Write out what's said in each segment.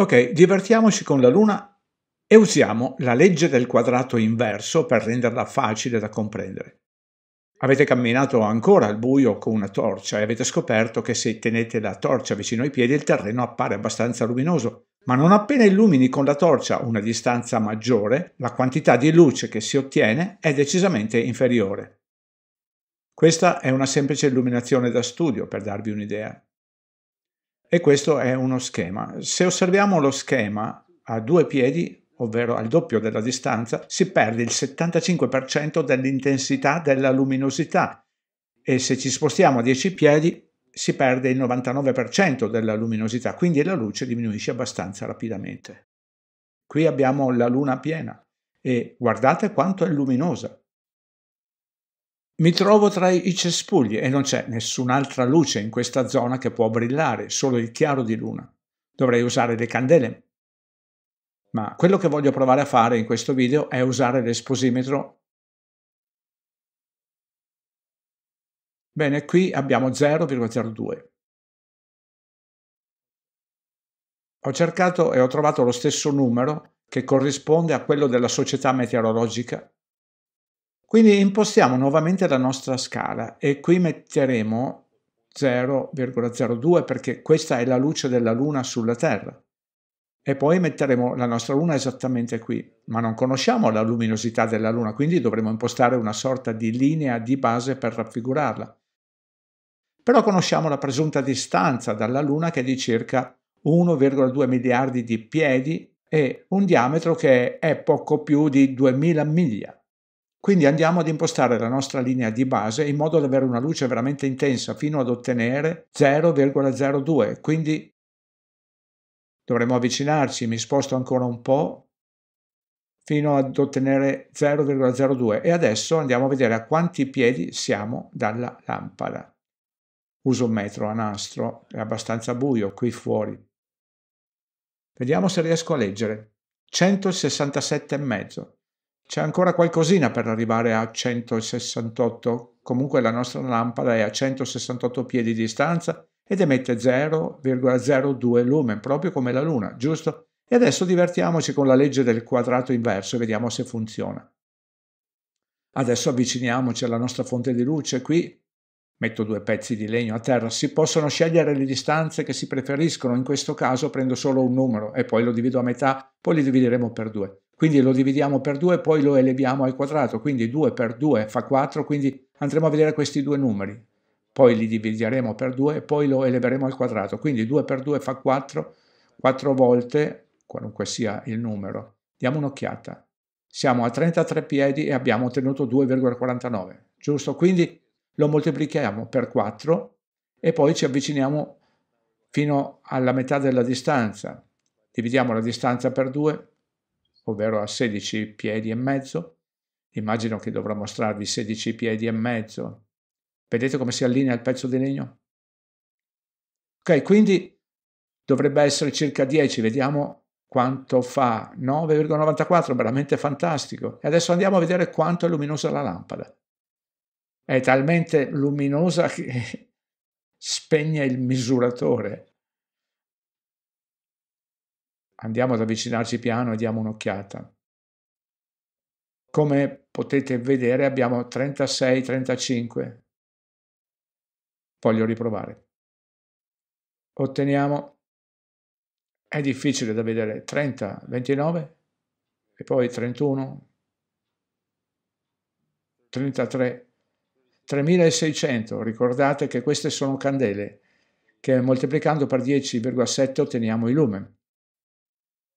Ok, divertiamoci con la Luna e usiamo la legge del quadrato inverso per renderla facile da comprendere. Avete camminato ancora al buio con una torcia e avete scoperto che se tenete la torcia vicino ai piedi il terreno appare abbastanza luminoso, ma non appena illumini con la torcia una distanza maggiore, la quantità di luce che si ottiene è decisamente inferiore. Questa è una semplice illuminazione da studio per darvi un'idea. E questo è uno schema. Se osserviamo lo schema a due piedi, ovvero al doppio della distanza, si perde il 75% dell'intensità della luminosità e se ci spostiamo a 10 piedi si perde il 99% della luminosità, quindi la luce diminuisce abbastanza rapidamente. Qui abbiamo la luna piena e guardate quanto è luminosa. Mi trovo tra i cespugli e non c'è nessun'altra luce in questa zona che può brillare, solo il chiaro di luna. Dovrei usare le candele. Ma quello che voglio provare a fare in questo video è usare l'esposimetro. Bene, qui abbiamo 0,02. Ho cercato e ho trovato lo stesso numero che corrisponde a quello della società meteorologica quindi impostiamo nuovamente la nostra scala e qui metteremo 0,02 perché questa è la luce della Luna sulla Terra. E poi metteremo la nostra Luna esattamente qui, ma non conosciamo la luminosità della Luna, quindi dovremo impostare una sorta di linea di base per raffigurarla. Però conosciamo la presunta distanza dalla Luna che è di circa 1,2 miliardi di piedi e un diametro che è poco più di 2000 miglia. Quindi andiamo ad impostare la nostra linea di base in modo da avere una luce veramente intensa fino ad ottenere 0,02, quindi dovremmo avvicinarci, mi sposto ancora un po' fino ad ottenere 0,02 e adesso andiamo a vedere a quanti piedi siamo dalla lampada. Uso un metro a nastro, è abbastanza buio qui fuori. Vediamo se riesco a leggere. 167,5 c'è ancora qualcosina per arrivare a 168, comunque la nostra lampada è a 168 piedi di distanza ed emette 0,02 lumen, proprio come la Luna, giusto? E adesso divertiamoci con la legge del quadrato inverso e vediamo se funziona. Adesso avviciniamoci alla nostra fonte di luce, qui metto due pezzi di legno a terra, si possono scegliere le distanze che si preferiscono, in questo caso prendo solo un numero e poi lo divido a metà, poi li divideremo per due quindi lo dividiamo per 2 poi lo eleviamo al quadrato, quindi 2 per 2 fa 4, quindi andremo a vedere questi due numeri, poi li divideremo per 2 poi lo eleveremo al quadrato, quindi 2 per 2 fa 4, 4 volte, qualunque sia il numero. Diamo un'occhiata. Siamo a 33 piedi e abbiamo ottenuto 2,49, giusto? Quindi lo moltiplichiamo per 4 e poi ci avviciniamo fino alla metà della distanza. Dividiamo la distanza per 2, ovvero a 16 piedi e mezzo. Immagino che dovrò mostrarvi 16 piedi e mezzo. Vedete come si allinea il pezzo di legno? Ok, quindi dovrebbe essere circa 10, vediamo quanto fa. 9,94, veramente fantastico. E adesso andiamo a vedere quanto è luminosa la lampada. È talmente luminosa che spegne il misuratore. Andiamo ad avvicinarci piano e diamo un'occhiata. Come potete vedere abbiamo 36, 35. Voglio riprovare. Otteniamo, è difficile da vedere, 30, 29 e poi 31, 33, 3600. Ricordate che queste sono candele che moltiplicando per 10,7 otteniamo il lumen.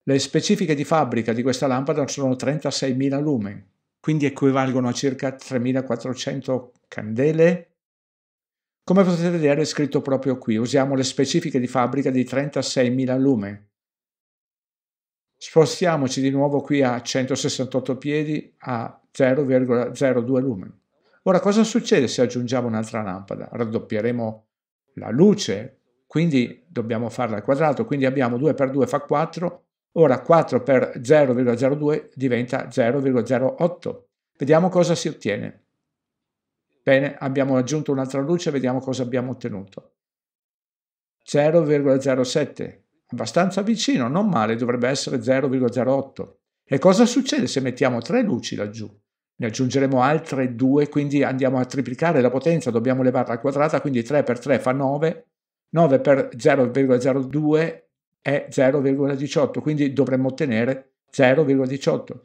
Le specifiche di fabbrica di questa lampada sono 36.000 lumen, quindi equivalgono a circa 3.400 candele. Come potete vedere è scritto proprio qui, usiamo le specifiche di fabbrica di 36.000 lumen. Spostiamoci di nuovo qui a 168 piedi a 0,02 lumen. Ora cosa succede se aggiungiamo un'altra lampada? Raddoppieremo la luce, quindi dobbiamo farla al quadrato, quindi abbiamo 2 x 2 fa 4 Ora 4 per 0,02 diventa 0,08. Vediamo cosa si ottiene. Bene, abbiamo aggiunto un'altra luce, vediamo cosa abbiamo ottenuto. 0,07, abbastanza vicino, non male, dovrebbe essere 0,08. E cosa succede se mettiamo tre luci laggiù? Ne aggiungeremo altre due, quindi andiamo a triplicare la potenza, dobbiamo levarla al quadrato, quindi 3 per 3 fa 9, 9 per 0,02 è 0,18, quindi dovremmo ottenere 0,18.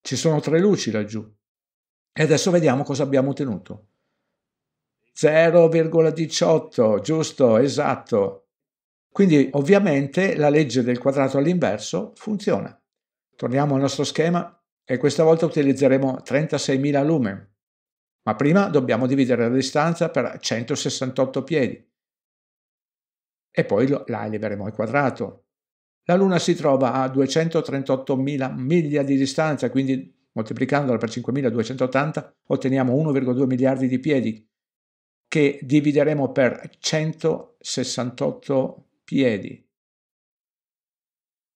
Ci sono tre luci laggiù. E adesso vediamo cosa abbiamo ottenuto. 0,18, giusto, esatto. Quindi ovviamente la legge del quadrato all'inverso funziona. Torniamo al nostro schema e questa volta utilizzeremo 36.000 lumen. Ma prima dobbiamo dividere la distanza per 168 piedi e poi la eleveremo al quadrato. La Luna si trova a 238.000 miglia di distanza, quindi moltiplicandola per 5.280 otteniamo 1,2 miliardi di piedi, che divideremo per 168 piedi.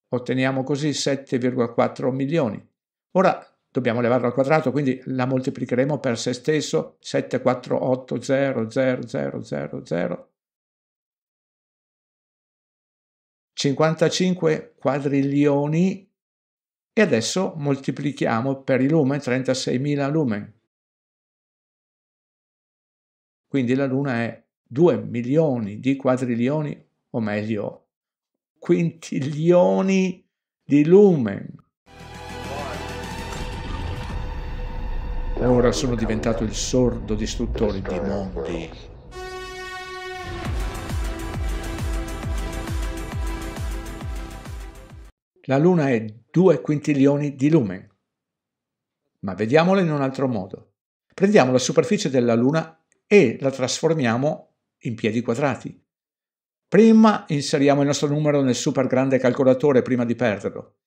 Otteniamo così 7,4 milioni. Ora dobbiamo levarlo al quadrato, quindi la moltiplicheremo per se stesso 7, 4, 55 quadrilioni e adesso moltiplichiamo per i lumen 36.000 lumen. Quindi la Luna è 2 milioni di quadrilioni, o meglio, quintilioni di lumen. Ora sono diventato il sordo distruttore di mondi. La Luna è 2 quintilioni di lumen. Ma vediamolo in un altro modo. Prendiamo la superficie della Luna e la trasformiamo in piedi quadrati. Prima inseriamo il nostro numero nel super grande calcolatore prima di perderlo.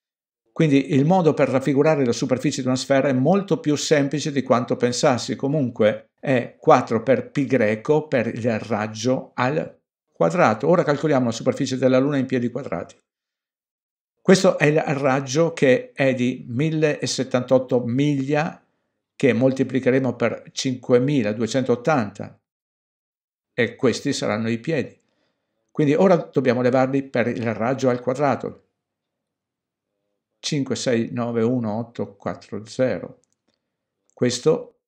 Quindi il modo per raffigurare la superficie di una sfera è molto più semplice di quanto pensassi, comunque è 4 per pi greco per il raggio al quadrato. Ora calcoliamo la superficie della Luna in piedi quadrati. Questo è il raggio che è di 1078 miglia che moltiplicheremo per 5280 e questi saranno i piedi. Quindi ora dobbiamo levarli per il raggio al quadrato. 5, 6, 9, 1, 8, 4, 0. Questo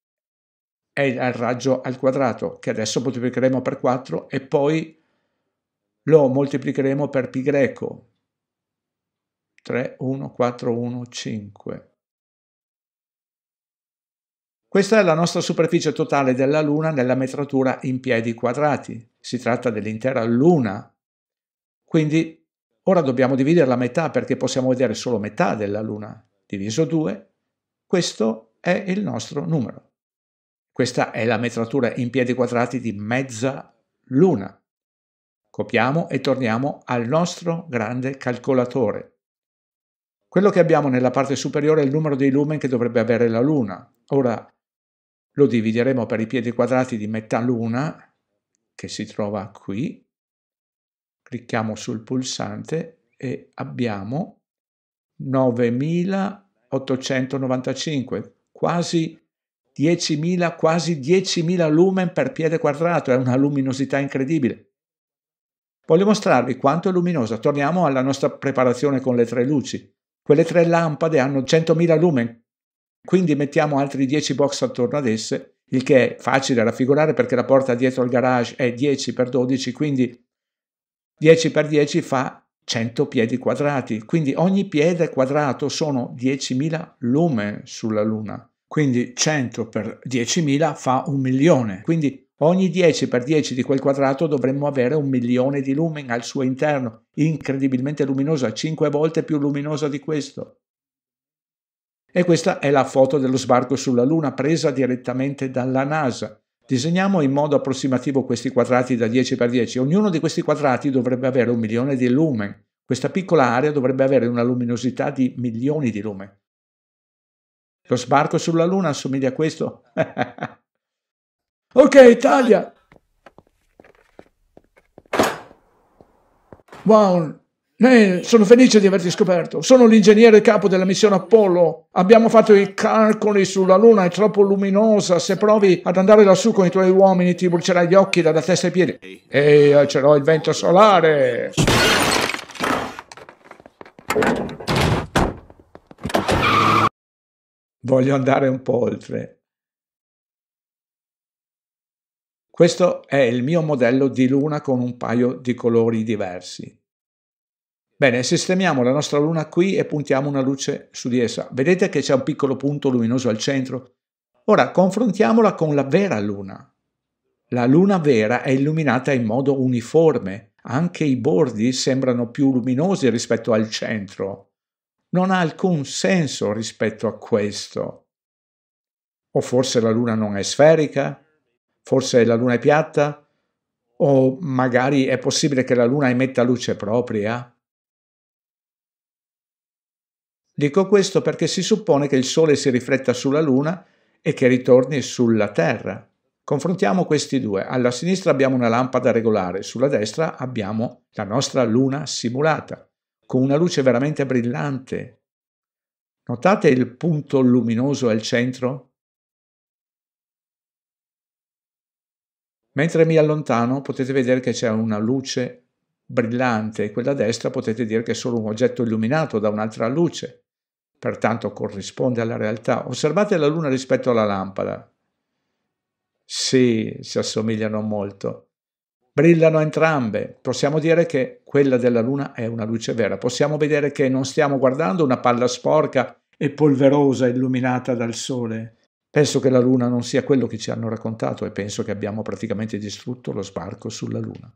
è il raggio al quadrato che adesso moltiplicheremo per 4 e poi lo moltiplicheremo per pi greco 3, 1, 4, 1, 5. Questa è la nostra superficie totale della Luna nella metratura in piedi quadrati. Si tratta dell'intera Luna. Quindi ora dobbiamo dividerla a metà perché possiamo vedere solo metà della Luna. Diviso 2, questo è il nostro numero. Questa è la metratura in piedi quadrati di mezza Luna. Copiamo e torniamo al nostro grande calcolatore. Quello che abbiamo nella parte superiore è il numero dei lumen che dovrebbe avere la Luna. Ora lo divideremo per i piedi quadrati di metà Luna, che si trova qui. Clicchiamo sul pulsante e abbiamo 9.895, quasi 10.000, quasi 10.000 lumen per piede quadrato, è una luminosità incredibile. Voglio mostrarvi quanto è luminosa, torniamo alla nostra preparazione con le tre luci. Quelle tre lampade hanno 100.000 lumen, quindi mettiamo altri 10 box attorno ad esse, il che è facile raffigurare perché la porta dietro al garage è 10 x 12, quindi 10 x 10 fa 100 piedi quadrati, quindi ogni piede quadrato sono 10.000 lumen sulla Luna quindi 100 per 10.000 fa un milione, quindi ogni 10 per 10 di quel quadrato dovremmo avere un milione di lumen al suo interno, incredibilmente luminosa, 5 volte più luminosa di questo. E questa è la foto dello sbarco sulla Luna presa direttamente dalla NASA. Disegniamo in modo approssimativo questi quadrati da 10 per 10. Ognuno di questi quadrati dovrebbe avere un milione di lumen. Questa piccola area dovrebbe avere una luminosità di milioni di lumen. Lo sbarco sulla Luna assomiglia a questo. ok, Italia! Wow, eh, sono felice di averti scoperto. Sono l'ingegnere capo della missione Apollo. Abbiamo fatto i calcoli sulla Luna, è troppo luminosa. Se provi ad andare lassù con i tuoi uomini, ti brucerai gli occhi dalla testa ai piedi. E io ce il vento solare. voglio andare un po' oltre. Questo è il mio modello di luna con un paio di colori diversi. Bene, sistemiamo la nostra luna qui e puntiamo una luce su di essa. Vedete che c'è un piccolo punto luminoso al centro? Ora confrontiamola con la vera luna. La luna vera è illuminata in modo uniforme, anche i bordi sembrano più luminosi rispetto al centro non ha alcun senso rispetto a questo. O forse la Luna non è sferica? Forse la Luna è piatta? O magari è possibile che la Luna emetta luce propria? Dico questo perché si suppone che il Sole si rifletta sulla Luna e che ritorni sulla Terra. Confrontiamo questi due. Alla sinistra abbiamo una lampada regolare, sulla destra abbiamo la nostra Luna simulata con una luce veramente brillante. Notate il punto luminoso al centro? Mentre mi allontano potete vedere che c'è una luce brillante, quella a destra potete dire che è solo un oggetto illuminato da un'altra luce, pertanto corrisponde alla realtà. Osservate la luna rispetto alla lampada. Sì, si assomigliano molto brillano entrambe. Possiamo dire che quella della Luna è una luce vera. Possiamo vedere che non stiamo guardando una palla sporca e polverosa illuminata dal Sole. Penso che la Luna non sia quello che ci hanno raccontato e penso che abbiamo praticamente distrutto lo sbarco sulla Luna.